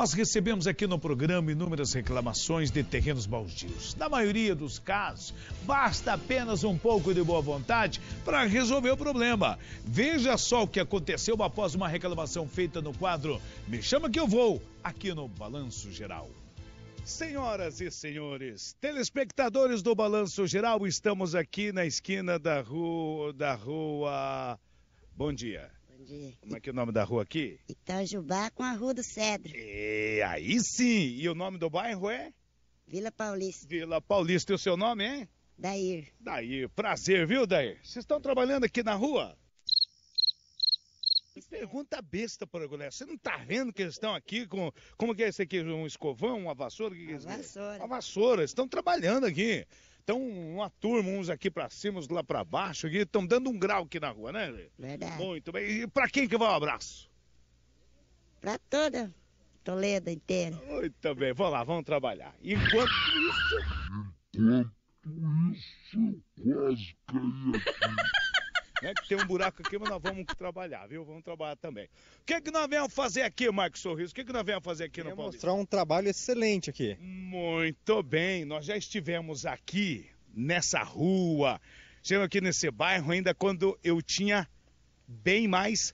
Nós recebemos aqui no programa inúmeras reclamações de terrenos baldios. Na maioria dos casos, basta apenas um pouco de boa vontade para resolver o problema. Veja só o que aconteceu após uma reclamação feita no quadro Me Chama Que Eu Vou, aqui no Balanço Geral. Senhoras e senhores, telespectadores do Balanço Geral, estamos aqui na esquina da rua. Da rua... Bom dia. De... Como é que é o nome da rua aqui? Itajubá com a Rua do Cedro. E é, aí sim! E o nome do bairro é? Vila Paulista. Vila Paulista. E o seu nome é? Dair. Dair. Prazer, viu, Dair? Vocês estão trabalhando aqui na rua? Que pergunta besta, Paragulé. Você não tá vendo que eles estão aqui com. Como que é esse aqui? Um escovão, uma vassoura? Que que é uma vassoura. Uma vassoura. Estão trabalhando aqui. Estão uma turma, uns aqui para cima, uns lá para baixo, estão dando um grau aqui na rua, né? Verdade. Muito bem. E para quem que vai o um abraço? Para toda Toledo inteira. Muito bem. Vamos lá, vamos trabalhar. Enquanto isso. tem um buraco aqui, mas nós vamos trabalhar, viu? Vamos trabalhar também. O que, que nós venhamos fazer aqui, Marcos Sorriso? O que, que nós venhamos fazer aqui Eu no Paulista? mostrar um trabalho excelente aqui. Muito bem, nós já estivemos aqui nessa rua, estivemos aqui nesse bairro ainda quando eu tinha bem mais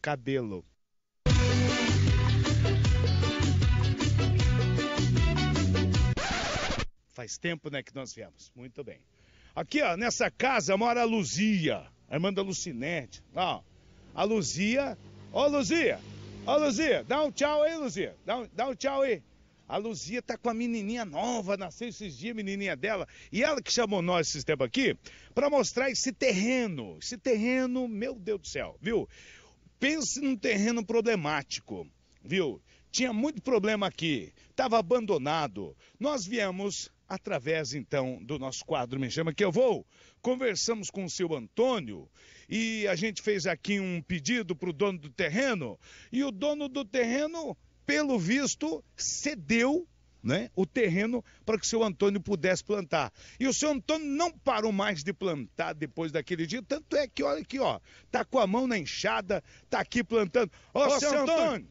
cabelo. Faz tempo, né, que nós viemos. Muito bem. Aqui, ó, nessa casa mora a Luzia a irmã da Lucinete. Tá, ó, a Luzia. Ô, Luzia! Ô, Luzia! Dá um tchau aí, Luzia! Dá um, dá um tchau aí! A Luzia tá com a menininha nova, nasceu esses dias, menininha dela. E ela que chamou nós esse tempo aqui para mostrar esse terreno. Esse terreno, meu Deus do céu, viu? Pense num terreno problemático, viu? Tinha muito problema aqui, estava abandonado. Nós viemos através então do nosso quadro Me Chama Que Eu Vou. Conversamos com o seu Antônio e a gente fez aqui um pedido para o dono do terreno e o dono do terreno, pelo visto, cedeu né, o terreno para que o seu Antônio pudesse plantar. E o seu Antônio não parou mais de plantar depois daquele dia, tanto é que, olha aqui, ó, tá com a mão na enxada, tá aqui plantando. Ô, ô seu Antônio, Antônio,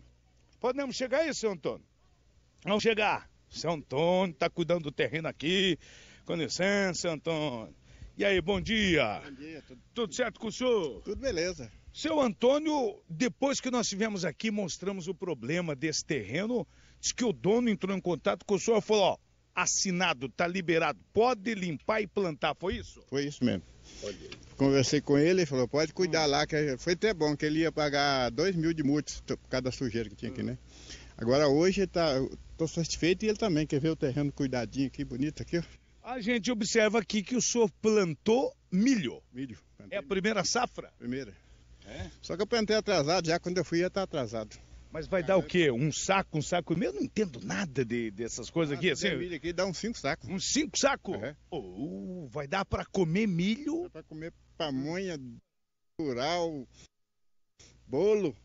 podemos chegar aí, seu Antônio? Vamos chegar. Seu Antônio tá cuidando do terreno aqui. Com licença, Antônio. E aí, bom dia. Bom dia. Tudo, tudo certo com o senhor? Tudo beleza. Seu Antônio, depois que nós estivemos aqui, mostramos o problema desse terreno, diz que o dono entrou em contato com o senhor e falou, ó, assinado, tá liberado, pode limpar e plantar, foi isso? Foi isso mesmo. Conversei com ele, ele falou, pode cuidar hum. lá, que foi até bom, que ele ia pagar dois mil de multas por cada sujeira que tinha hum. aqui, né? Agora hoje está, estou satisfeito e ele também. Quer ver o terreno cuidadinho aqui, bonito aqui? A gente observa aqui que o senhor plantou milho. Milho. É a primeira milho. safra? Primeira. É? Só que eu plantei atrasado, já quando eu fui já tá estar atrasado. Mas vai ah, dar o quê? Um saco, um saco e meio? Eu não entendo nada de, dessas coisas ah, aqui. Assim, milho aqui dá uns cinco sacos. Uns cinco sacos? É. Oh, vai dar para comer milho? Para comer pamonha, curau, bolo.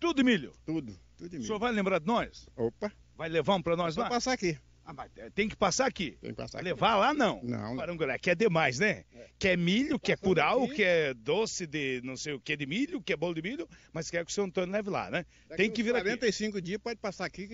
Tudo milho? Tudo. Tudo O senhor vai lembrar de nós? Opa. Vai levar um para nós Vou lá? Vou passar aqui. Ah, mas é, tem que passar aqui. Tem que passar aqui. Levar lá não. Não. Parangolé, que é demais, né? É. Quer é milho, quer é curau, que quer doce de não sei o que de milho, quer bolo de milho, mas quer que o senhor Antônio leve lá, né? Daqui tem que vir 45 aqui. dias, pode passar aqui.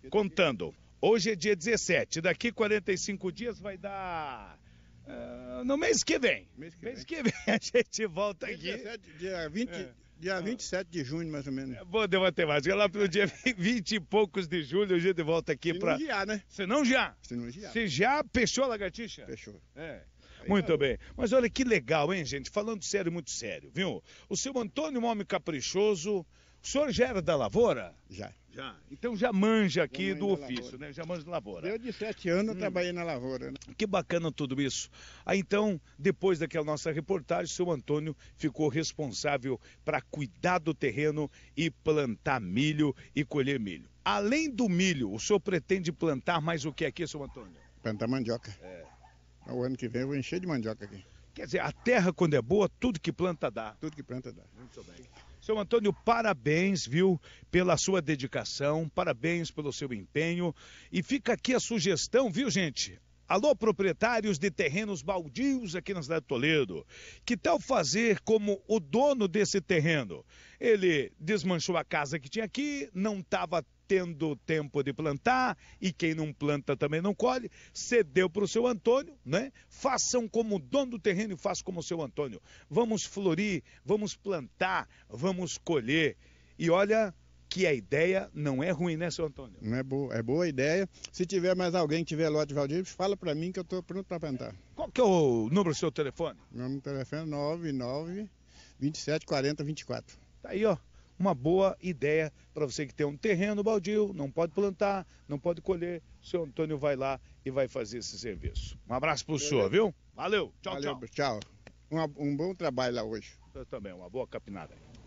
Que... Contando. Hoje é dia 17, daqui 45 dias vai dar. Uh, no mês que vem. Mês que mês vem. que vem a gente volta aqui. 17, dia 20. É. Dia 27 de junho, mais ou menos. É bom de matemática, lá pelo dia 20 e poucos de julho, a gente volta aqui para. Se não já, né? Se não já. Se não já. Se já, fechou a lagartixa? Fechou. É. muito bem. Mas olha que legal, hein, gente? Falando sério, muito sério, viu? O seu Antônio, um homem caprichoso, o senhor já era da lavoura? Já. Já. Então já manja aqui já do ofício, né? Já manja de lavoura. Eu de sete anos hum. trabalhei na lavoura, né? Que bacana tudo isso. Aí então, depois daquela nossa reportagem, seu Antônio ficou responsável para cuidar do terreno e plantar milho e colher milho. Além do milho, o senhor pretende plantar mais o que aqui, seu Antônio? Plantar mandioca. É. O ano que vem eu vou encher de mandioca aqui. Quer dizer, a terra quando é boa, tudo que planta dá. Tudo que planta dá. Muito bem. Seu Antônio, parabéns, viu, pela sua dedicação, parabéns pelo seu empenho. E fica aqui a sugestão, viu, gente? Alô, proprietários de terrenos baldios aqui na cidade de Toledo. Que tal fazer como o dono desse terreno? Ele desmanchou a casa que tinha aqui, não estava tendo tempo de plantar, e quem não planta também não colhe, cedeu para o seu Antônio, né? Façam como o dono do terreno e façam como o seu Antônio. Vamos florir, vamos plantar, vamos colher. E olha, que a ideia não é ruim, né, seu Antônio? Não é boa, é boa ideia. Se tiver mais alguém que tiver lote Valdir, fala para mim que eu estou pronto para plantar. Qual que é o número do seu telefone? Meu número do telefone é 99 27 40 24. Tá aí, ó uma boa ideia para você que tem um terreno baldio, não pode plantar, não pode colher. O senhor Antônio vai lá e vai fazer esse serviço. Um abraço para o senhor, viu? Valeu, tchau, Valeu, tchau. Tchau. Um, um bom trabalho lá hoje. Eu também, uma boa capinada.